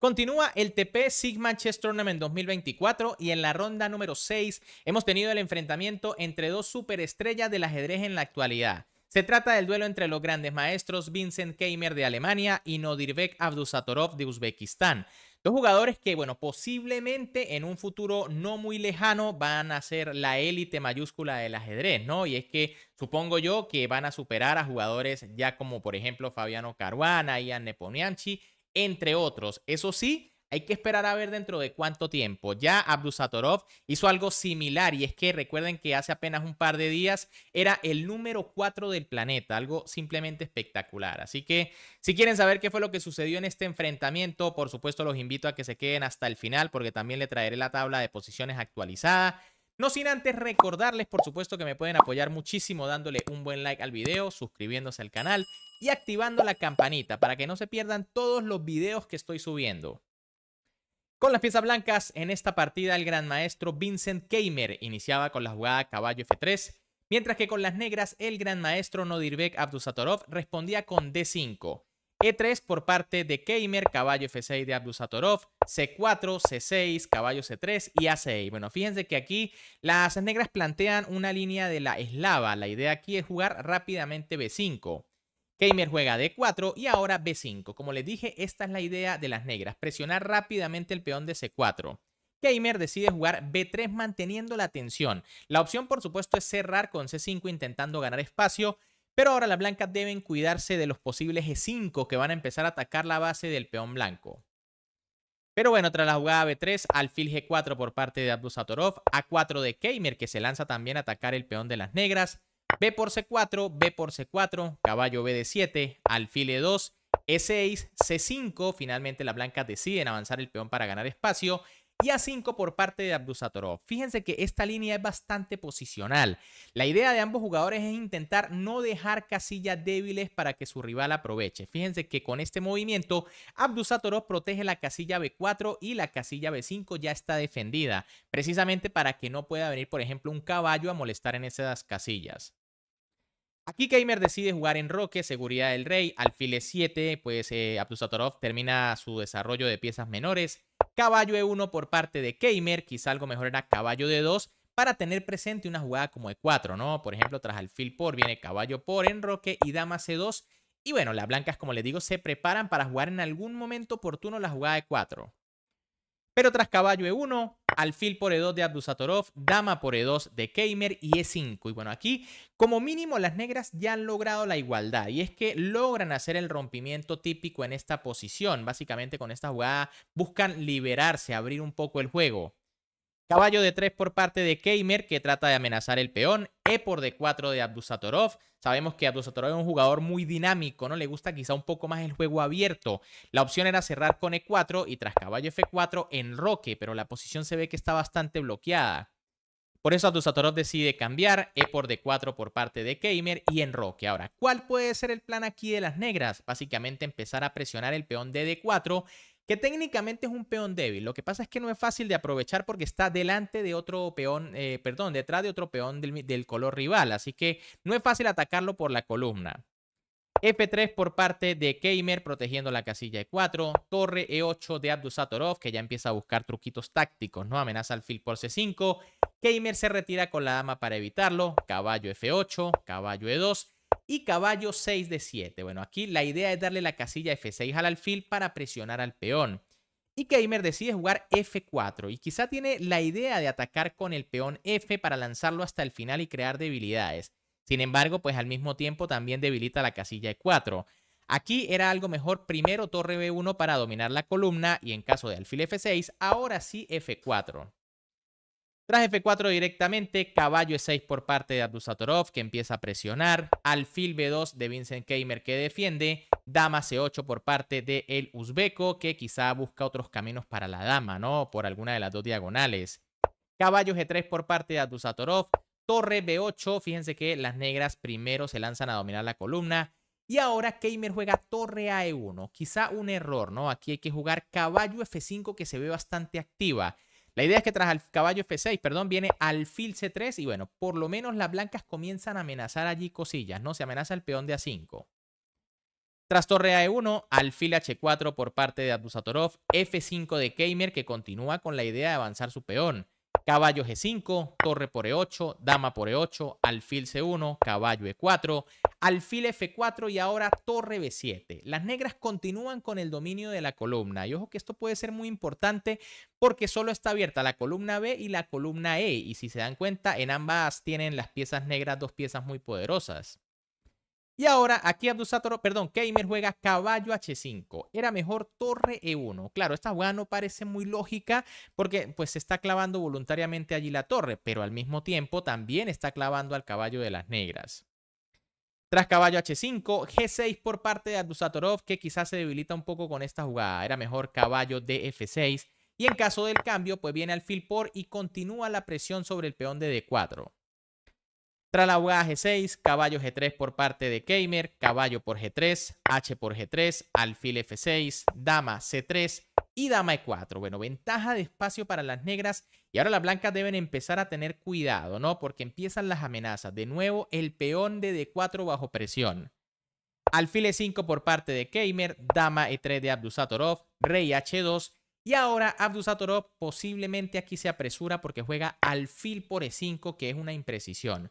Continúa el TP Sigma Chess Tournament 2024 y en la ronda número 6 hemos tenido el enfrentamiento entre dos superestrellas del ajedrez en la actualidad. Se trata del duelo entre los grandes maestros Vincent Keimer de Alemania y Nodirbek Abdusatorov de Uzbekistán. Dos jugadores que, bueno, posiblemente en un futuro no muy lejano van a ser la élite mayúscula del ajedrez, ¿no? Y es que supongo yo que van a superar a jugadores ya como, por ejemplo, Fabiano Caruana, y Ian Neponianchi entre otros. Eso sí, hay que esperar a ver dentro de cuánto tiempo. Ya Abdusatorov hizo algo similar y es que recuerden que hace apenas un par de días era el número 4 del planeta, algo simplemente espectacular. Así que si quieren saber qué fue lo que sucedió en este enfrentamiento, por supuesto los invito a que se queden hasta el final porque también le traeré la tabla de posiciones actualizada. No sin antes recordarles, por supuesto, que me pueden apoyar muchísimo dándole un buen like al video, suscribiéndose al canal y activando la campanita para que no se pierdan todos los videos que estoy subiendo. Con las piezas blancas, en esta partida el gran maestro Vincent Kamer iniciaba con la jugada caballo F3, mientras que con las negras el gran maestro Nodirbek Abdusatorov respondía con D5. E3 por parte de Kamer caballo F6 de Abdusatorov, C4, C6, caballo C3 y A6. Bueno, fíjense que aquí las negras plantean una línea de la eslava. La idea aquí es jugar rápidamente B5. Kamer juega D4 y ahora B5. Como les dije, esta es la idea de las negras, presionar rápidamente el peón de C4. Kamer decide jugar B3 manteniendo la tensión. La opción por supuesto es cerrar con C5 intentando ganar espacio pero ahora las blancas deben cuidarse de los posibles E5 que van a empezar a atacar la base del peón blanco. Pero bueno, tras la jugada B3, alfil G4 por parte de Satorov, A4 de Keimer que se lanza también a atacar el peón de las negras, B por C4, B por C4, caballo B de 7, alfil E2, E6, C5, finalmente las blancas deciden avanzar el peón para ganar espacio y a 5 por parte de Abdusatorov. Fíjense que esta línea es bastante posicional. La idea de ambos jugadores es intentar no dejar casillas débiles para que su rival aproveche. Fíjense que con este movimiento Abdusatorov protege la casilla B4 y la casilla B5 ya está defendida, precisamente para que no pueda venir, por ejemplo, un caballo a molestar en esas casillas. Aquí Keimer decide jugar en Roque, seguridad del rey, alfil 7, pues eh, Abdusatorov termina su desarrollo de piezas menores, caballo E1 por parte de Keimer, quizá algo mejor era caballo D2, para tener presente una jugada como e 4 ¿no? Por ejemplo, tras alfil por viene caballo por enroque y dama C2. Y bueno, las blancas, como les digo, se preparan para jugar en algún momento oportuno la jugada e 4 Pero tras caballo E1, alfil por E2 de Abdusatorov, dama por E2 de Keimer y E5. Y bueno, aquí como mínimo las negras ya han logrado la igualdad y es que logran hacer el rompimiento típico en esta posición. Básicamente con esta jugada buscan liberarse, abrir un poco el juego. Caballo de 3 por parte de Keimer, que trata de amenazar el peón. E por D4 de Abdusatorov. Sabemos que Abdusatorov es un jugador muy dinámico, ¿no? Le gusta quizá un poco más el juego abierto. La opción era cerrar con E4 y tras caballo F4 enroque, pero la posición se ve que está bastante bloqueada. Por eso Abdusatorov decide cambiar E por D4 por parte de Keimer y enroque. Ahora, ¿cuál puede ser el plan aquí de las negras? Básicamente empezar a presionar el peón de D4 que técnicamente es un peón débil. Lo que pasa es que no es fácil de aprovechar porque está delante de otro peón, eh, perdón, detrás de otro peón del, color rival, así que no es fácil atacarlo por la columna. F3 por parte de Keimer protegiendo la casilla E4, torre E8 de Abdusatorov que ya empieza a buscar truquitos tácticos, ¿no? Amenaza al fil por C5, Keimer se retira con la dama para evitarlo, caballo F8, caballo E2 y caballo 6 de 7. Bueno, aquí la idea es darle la casilla F6 al alfil para presionar al peón. Y Gamer decide jugar F4 y quizá tiene la idea de atacar con el peón F para lanzarlo hasta el final y crear debilidades. Sin embargo, pues al mismo tiempo también debilita la casilla E4. Aquí era algo mejor primero torre B1 para dominar la columna y en caso de alfil F6, ahora sí F4. Tras F4 directamente, caballo E6 por parte de Abdusatorov que empieza a presionar, alfil B2 de Vincent Keimer que defiende, dama C8 por parte de el uzbeco que quizá busca otros caminos para la dama, ¿no? Por alguna de las dos diagonales. Caballo G3 por parte de Abdusatorov, torre B8, fíjense que las negras primero se lanzan a dominar la columna. Y ahora Keimer juega torre a 1 e quizá un error, ¿no? Aquí hay que jugar caballo F5 que se ve bastante activa. La idea es que tras el caballo F6, perdón, viene alfil C3 y bueno, por lo menos las blancas comienzan a amenazar allí cosillas, ¿no? Se amenaza el peón de A5. Tras torre A1, alfil H4 por parte de Abdusatorov, F5 de Keimer que continúa con la idea de avanzar su peón caballo G5, torre por E8, dama por E8, alfil C1, caballo E4, alfil F4 y ahora torre B7. Las negras continúan con el dominio de la columna y ojo que esto puede ser muy importante porque solo está abierta la columna B y la columna E y si se dan cuenta en ambas tienen las piezas negras dos piezas muy poderosas. Y ahora aquí Abdusatorov, perdón, Keimer juega caballo H5. Era mejor torre E1. Claro, esta jugada no parece muy lógica porque pues se está clavando voluntariamente allí la torre, pero al mismo tiempo también está clavando al caballo de las negras. Tras caballo H5, G6 por parte de Abdusatorov, que quizás se debilita un poco con esta jugada. Era mejor caballo DF6. Y en caso del cambio, pues viene alfil por y continúa la presión sobre el peón de D4. Tras la G6, caballo G3 por parte de Keimer, caballo por G3, H por G3, alfil F6, dama C3 y dama E4. Bueno, ventaja de espacio para las negras y ahora las blancas deben empezar a tener cuidado, ¿no? Porque empiezan las amenazas. De nuevo, el peón de D4 bajo presión. Alfil E5 por parte de Keimer, dama E3 de Abdusatorov, rey H2 y ahora Abdusatorov posiblemente aquí se apresura porque juega alfil por E5 que es una imprecisión.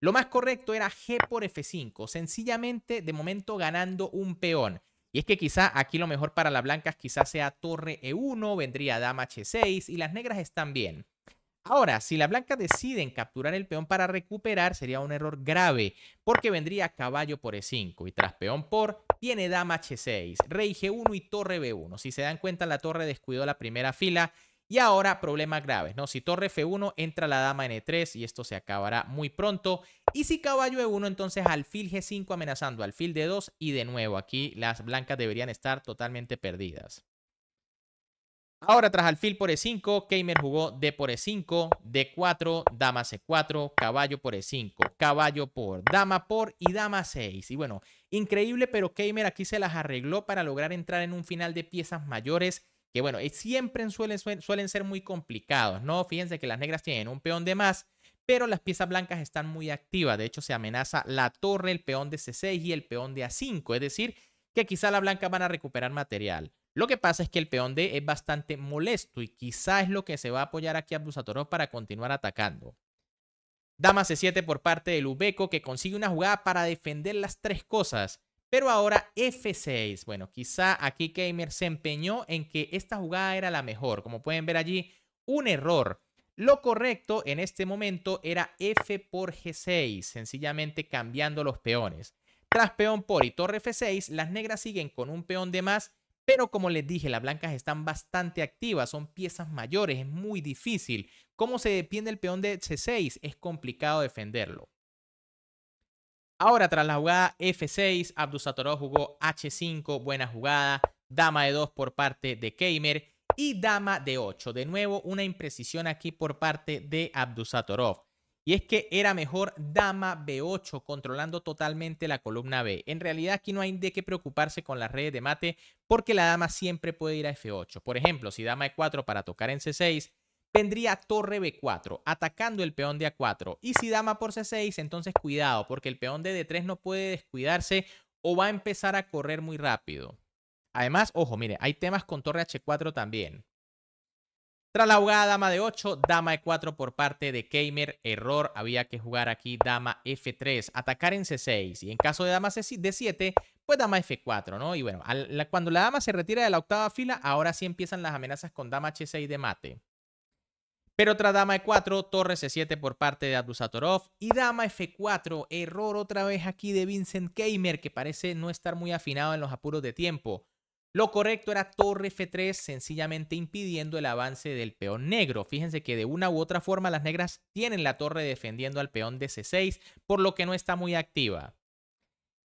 Lo más correcto era G por F5, sencillamente de momento ganando un peón. Y es que quizá aquí lo mejor para las blancas quizá sea torre E1, vendría dama H6 y las negras están bien. Ahora, si las blancas deciden capturar el peón para recuperar, sería un error grave, porque vendría caballo por E5 y tras peón por tiene dama H6, rey G1 y torre B1. Si se dan cuenta, la torre descuidó la primera fila y ahora problemas graves, ¿no? Si torre F1 entra la dama en e 3 y esto se acabará muy pronto. Y si caballo E1, entonces alfil G5 amenazando alfil D2 y de nuevo aquí las blancas deberían estar totalmente perdidas. Ahora tras alfil por E5, Keimer jugó D por E5, D4, dama C4, caballo por E5, caballo por, dama por y dama 6. Y bueno, increíble, pero Keimer aquí se las arregló para lograr entrar en un final de piezas mayores que bueno, siempre suelen, suelen ser muy complicados, ¿no? Fíjense que las negras tienen un peón de más, pero las piezas blancas están muy activas. De hecho, se amenaza la torre, el peón de C6 y el peón de A5, es decir, que quizá las blancas van a recuperar material. Lo que pasa es que el peón D es bastante molesto y quizá es lo que se va a apoyar aquí a Abdusatorov para continuar atacando. Dama C7 por parte del Ubeco que consigue una jugada para defender las tres cosas. Pero ahora F6, bueno, quizá aquí Gamer se empeñó en que esta jugada era la mejor. Como pueden ver allí, un error. Lo correcto en este momento era F por G6, sencillamente cambiando los peones. Tras peón por y torre F6, las negras siguen con un peón de más, pero como les dije, las blancas están bastante activas, son piezas mayores, es muy difícil. ¿Cómo se defiende el peón de C6? Es complicado defenderlo. Ahora, tras la jugada F6, Abdusatorov jugó H5, buena jugada. Dama de 2 por parte de Keimer y dama de 8. De nuevo, una imprecisión aquí por parte de Abdusatorov Y es que era mejor dama B8, controlando totalmente la columna B. En realidad aquí no hay de qué preocuparse con las redes de mate, porque la dama siempre puede ir a F8. Por ejemplo, si dama E4 para tocar en C6, Vendría torre B4, atacando el peón de A4. Y si dama por C6, entonces cuidado, porque el peón de D3 no puede descuidarse o va a empezar a correr muy rápido. Además, ojo, mire, hay temas con torre H4 también. Tras la jugada dama de 8, dama E4 por parte de Keimer, error, había que jugar aquí dama F3, atacar en C6 y en caso de dama D7, pues dama F4, ¿no? Y bueno, cuando la dama se retira de la octava fila, ahora sí empiezan las amenazas con dama H6 de mate. Pero otra dama E4, torre C7 por parte de Adusatorov y dama F4, error otra vez aquí de Vincent Keimer que parece no estar muy afinado en los apuros de tiempo. Lo correcto era torre F3, sencillamente impidiendo el avance del peón negro. Fíjense que de una u otra forma las negras tienen la torre defendiendo al peón de C6, por lo que no está muy activa.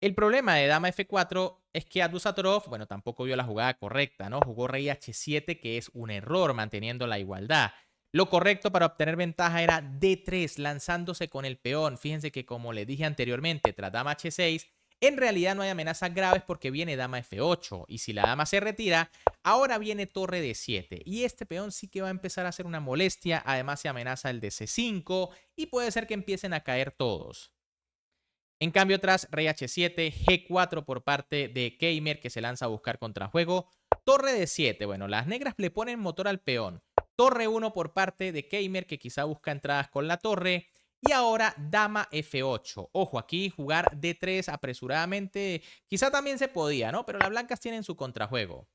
El problema de dama F4 es que Adusatorov, bueno, tampoco vio la jugada correcta, ¿no? Jugó rey H7, que es un error manteniendo la igualdad. Lo correcto para obtener ventaja era D3, lanzándose con el peón. Fíjense que como les dije anteriormente, tras dama H6, en realidad no hay amenazas graves porque viene dama F8. Y si la dama se retira, ahora viene torre D7. Y este peón sí que va a empezar a ser una molestia. Además se amenaza el de 5 y puede ser que empiecen a caer todos. En cambio, tras rey H7, G4 por parte de Keimer que se lanza a buscar contrajuego. Torre D7. Bueno, las negras le ponen motor al peón torre 1 por parte de Keimer, que quizá busca entradas con la torre. Y ahora dama F8. Ojo, aquí jugar D3 apresuradamente quizá también se podía, ¿no? Pero las blancas tienen su contrajuego.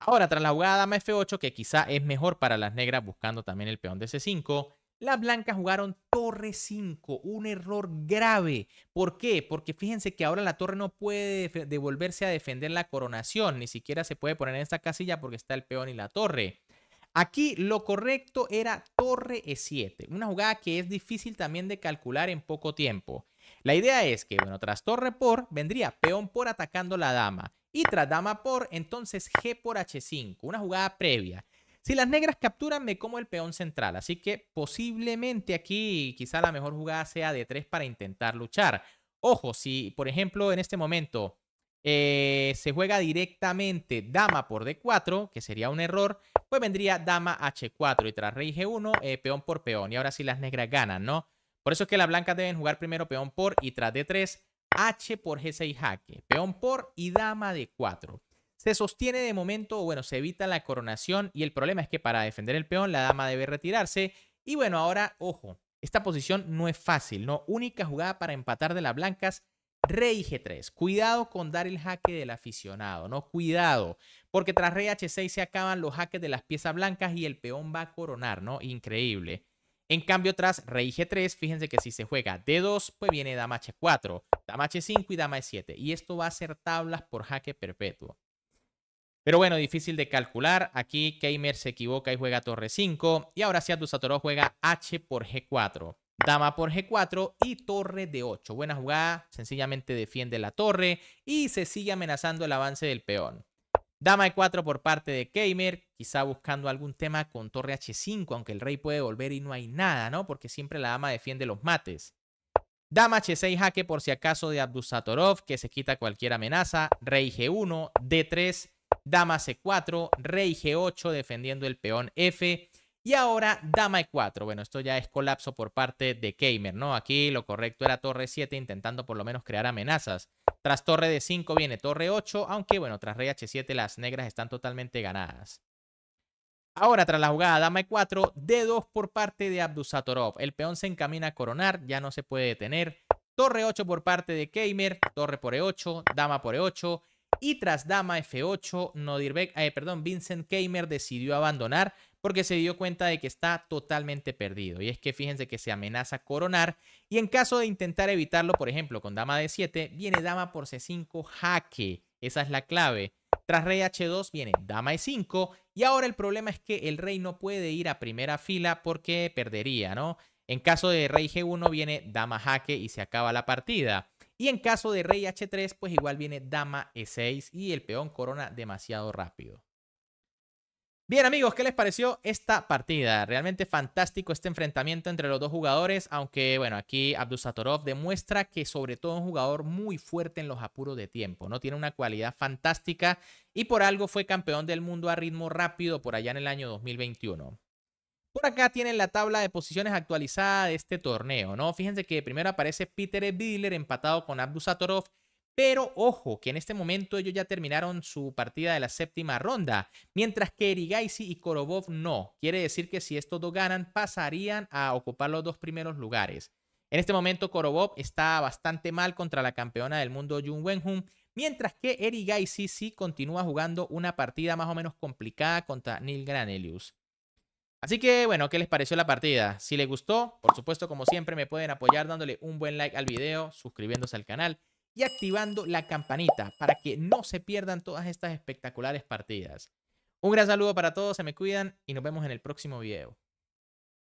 Ahora, tras la jugada dama F8, que quizá es mejor para las negras buscando también el peón de C5, las blancas jugaron torre 5, un error grave. ¿Por qué? Porque fíjense que ahora la torre no puede devolverse a defender la coronación, ni siquiera se puede poner en esta casilla porque está el peón y la torre. Aquí lo correcto era torre e7, una jugada que es difícil también de calcular en poco tiempo. La idea es que, bueno, tras torre por, vendría peón por atacando la dama. Y tras dama por, entonces g por h5, una jugada previa. Si las negras capturan, me como el peón central. Así que posiblemente aquí quizá la mejor jugada sea de 3 para intentar luchar. Ojo, si por ejemplo en este momento eh, se juega directamente dama por d4, que sería un error, pues vendría dama h4 y tras rey g1, eh, peón por peón. Y ahora sí las negras ganan, ¿no? Por eso es que las blancas deben jugar primero peón por y tras d3, h por g6 jaque, peón por y dama d4. Se sostiene de momento, bueno, se evita la coronación y el problema es que para defender el peón la dama debe retirarse. Y bueno, ahora, ojo, esta posición no es fácil, ¿no? Única jugada para empatar de las blancas Rey G3. Cuidado con dar el jaque del aficionado, ¿no? Cuidado, porque tras Rey H6 se acaban los jaques de las piezas blancas y el peón va a coronar, ¿no? Increíble. En cambio, tras Rey G3, fíjense que si se juega D2, pues viene Dama H4, Dama H5 y Dama H7. Y esto va a ser tablas por jaque perpetuo. Pero bueno, difícil de calcular. Aquí Keimer se equivoca y juega Torre 5. Y ahora sí, Satoró juega H por G4. Dama por G4 y torre de 8. Buena jugada, sencillamente defiende la torre y se sigue amenazando el avance del peón. Dama E4 por parte de Kamer, quizá buscando algún tema con torre H5, aunque el rey puede volver y no hay nada, ¿no? Porque siempre la dama defiende los mates. Dama H6 jaque por si acaso de Abdusatorov, que se quita cualquier amenaza. Rey G1, D3, Dama C4, Rey G8 defendiendo el peón F. Y ahora dama e4. Bueno, esto ya es colapso por parte de Keimer, ¿no? Aquí lo correcto era torre 7 intentando por lo menos crear amenazas. Tras torre de 5 viene torre 8, aunque bueno, tras rey h7 las negras están totalmente ganadas. Ahora, tras la jugada dama e4, d2 por parte de Abdusatorov. El peón se encamina a coronar, ya no se puede detener. Torre 8 por parte de Keimer, torre por e8, dama por e8. Y tras dama f8, Nodirbek, eh, perdón, Vincent Keimer decidió abandonar porque se dio cuenta de que está totalmente perdido. Y es que fíjense que se amenaza coronar y en caso de intentar evitarlo, por ejemplo, con dama d7, viene dama por c5 jaque. Esa es la clave. Tras rey h2 viene dama e5 y ahora el problema es que el rey no puede ir a primera fila porque perdería, ¿no? En caso de rey g1 viene dama jaque y se acaba la partida. Y en caso de rey h3, pues igual viene dama e6 y el peón corona demasiado rápido. Bien amigos, ¿qué les pareció esta partida? Realmente fantástico este enfrentamiento entre los dos jugadores, aunque bueno, aquí Satorov demuestra que sobre todo es un jugador muy fuerte en los apuros de tiempo, ¿no? Tiene una cualidad fantástica y por algo fue campeón del mundo a ritmo rápido por allá en el año 2021. Por acá tienen la tabla de posiciones actualizada de este torneo, ¿no? Fíjense que primero aparece Peter Biller empatado con Satorov, pero ojo, que en este momento ellos ya terminaron su partida de la séptima ronda, mientras que Erigaisi y Korobov no. Quiere decir que si estos dos ganan, pasarían a ocupar los dos primeros lugares. En este momento, Korobov está bastante mal contra la campeona del mundo Jun Wenhun, mientras que Erigaisi sí continúa jugando una partida más o menos complicada contra Neil Granelius. Así que bueno, ¿qué les pareció la partida? Si les gustó, por supuesto, como siempre, me pueden apoyar dándole un buen like al video, suscribiéndose al canal y activando la campanita para que no se pierdan todas estas espectaculares partidas. Un gran saludo para todos, se me cuidan y nos vemos en el próximo video.